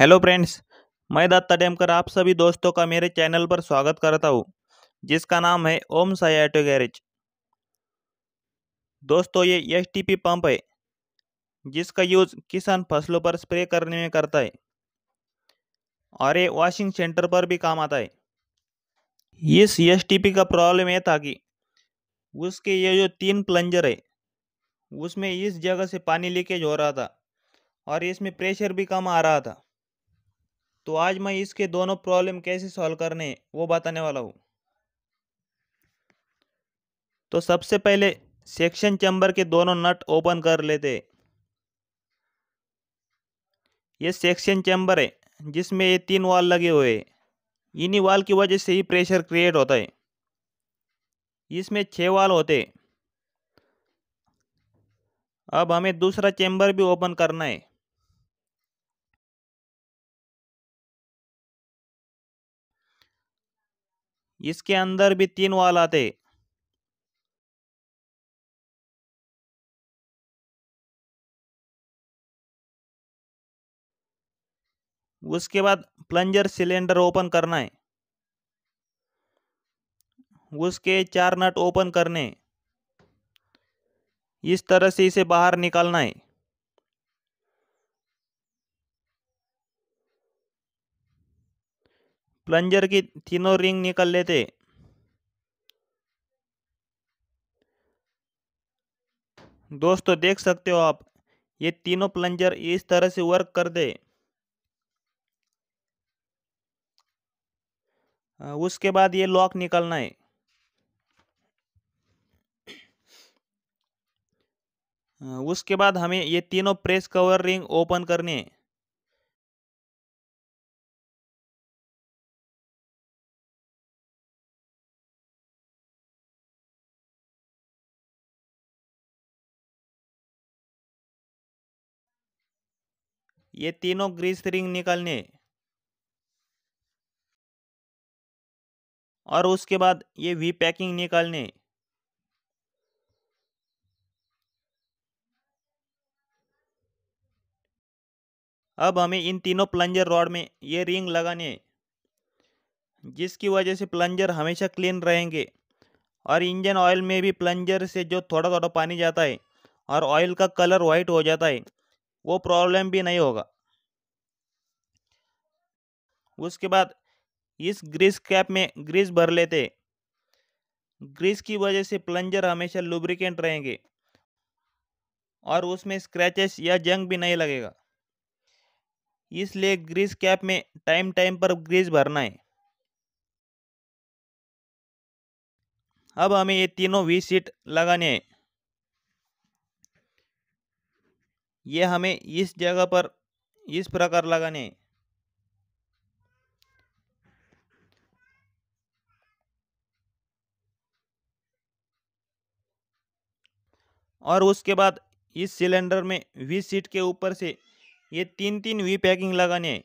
hello friends मैं दत्ता डेमकर आप सभी दोस्तों का मेरे चैनल पर स्वागत करता हूँ जिसका नाम है ओम साई ऑटो गैरेज दोस्तों ये एस टी पी पंप है जिसका यूज़ किसान फसलों पर स्प्रे करने में करता है और ये वॉशिंग सेंटर पर भी काम आता है इस एस टी पी का प्रॉब्लम यह था कि उसके ये जो तीन प्लंजर है उसमें इस जगह से पानी लीकेज हो रहा था और इसमें प्रेशर भी कम आ रहा था तो आज मैं इसके दोनों प्रॉब्लम कैसे सॉल्व करने वो बताने वाला हूँ तो सबसे पहले सेक्शन चैम्बर के दोनों नट ओपन कर लेते ये सेक्शन चैम्बर है जिसमें ये तीन वाल लगे हुए हैं इन्हीं वाल की वजह से ही प्रेशर क्रिएट होता है इसमें छः वाल होते अब हमें दूसरा चैम्बर भी ओपन करना है इसके अंदर भी तीन वाल आते उसके बाद प्लंजर सिलेंडर ओपन करना है उसके चार नट ओपन करने इस तरह से इसे बाहर निकालना है प्लंजर की तीनों रिंग निकल लेते दोस्तों देख सकते हो आप ये तीनों प्लंजर इस तरह से वर्क कर दे उसके बाद ये लॉक निकलना है उसके बाद हमें ये तीनों प्रेस कवर रिंग ओपन करने है ये तीनों ग्रीस रिंग निकालने और उसके बाद ये वी पैकिंग निकालने अब हमें इन तीनों प्लंजर रॉड में ये रिंग लगाने जिसकी वजह से प्लंजर हमेशा क्लीन रहेंगे और इंजन ऑयल में भी प्लंजर से जो थोड़ा थोड़ा पानी जाता है और ऑयल का कलर वाइट हो जाता है वो प्रॉब्लम भी नहीं होगा उसके बाद इस ग्रीस कैप में ग्रीस भर लेते ग्रीस की वजह से प्लंजर हमेशा लुब्रिकेंट रहेंगे और उसमें स्क्रैचेस या जंग भी नहीं लगेगा इसलिए ग्रीस कैप में टाइम टाइम पर ग्रीस भरना है अब हमें ये तीनों वी सीट लगाने हैं ये हमें इस जगह पर इस प्रकार लगाने और उसके बाद इस सिलेंडर में वी सीट के ऊपर से ये तीन तीन वी पैकिंग लगाने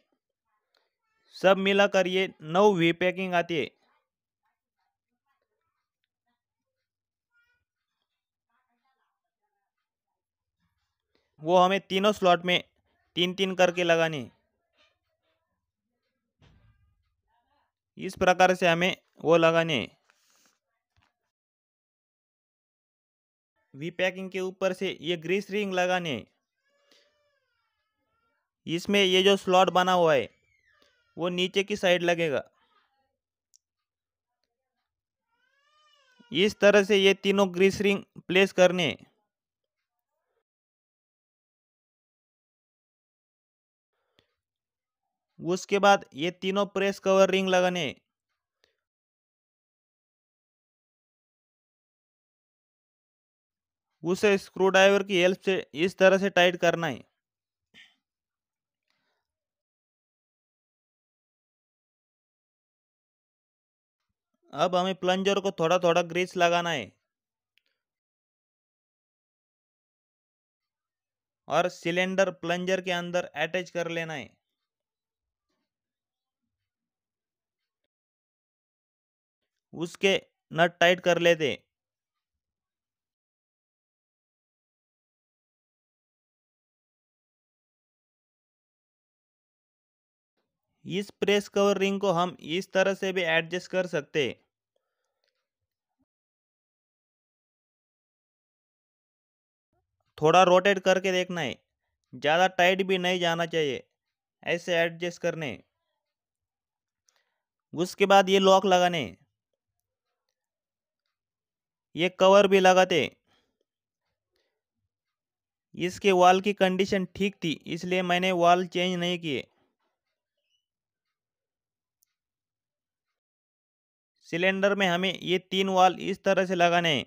सब मिलाकर ये नौ वी पैकिंग आती है वो हमें तीनों स्लॉट में तीन तीन करके लगाने इस प्रकार से हमें वो लगाने वी पैकिंग के ऊपर से ये ग्रीस रिंग लगाने इसमें ये जो स्लॉट बना हुआ है वो नीचे की साइड लगेगा इस तरह से ये तीनों ग्रीस रिंग प्लेस करने उसके बाद ये तीनों प्रेस कवर रिंग लगाने उसे स्क्रू ड्राइवर की हेल्प से इस तरह से टाइट करना है अब हमें प्लंजर को थोड़ा थोड़ा ग्रीस लगाना है और सिलेंडर प्लंजर के अंदर अटैच कर लेना है उसके नट टाइट कर लेते इस प्रेस कवर रिंग को हम इस तरह से भी एडजस्ट कर सकते थोड़ा रोटेट करके देखना है ज़्यादा टाइट भी नहीं जाना चाहिए ऐसे एडजस्ट करने उसके बाद ये लॉक लगाने ये कवर भी लगाते इसके वाल की कंडीशन ठीक थी इसलिए मैंने वाल चेंज नहीं किए सिलेंडर में हमें ये तीन वाल इस तरह से लगाने हैं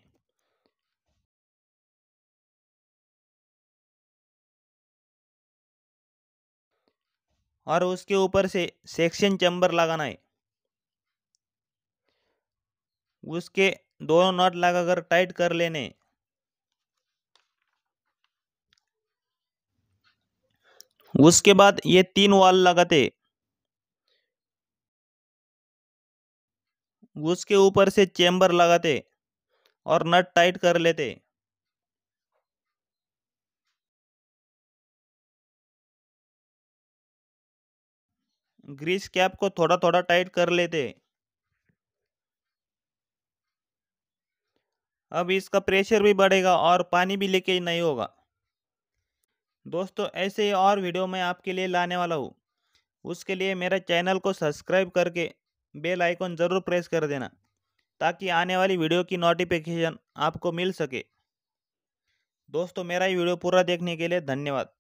और उसके ऊपर से सेक्शन चैम्बर लगाना है उसके दोनों नट लगाकर टाइट कर लेने उसके बाद ये तीन वाल लगाते उसके ऊपर से चेम्बर लगाते और नट टाइट कर लेते ग्रीस कैप को थोड़ा थोड़ा टाइट कर लेते अब इसका प्रेशर भी बढ़ेगा और पानी भी लेके नहीं होगा दोस्तों ऐसे ही और वीडियो मैं आपके लिए लाने वाला हूँ उसके लिए मेरे चैनल को सब्सक्राइब करके बेल आइकन ज़रूर प्रेस कर देना ताकि आने वाली वीडियो की नोटिफिकेशन आपको मिल सके दोस्तों मेरा ये वीडियो पूरा देखने के लिए धन्यवाद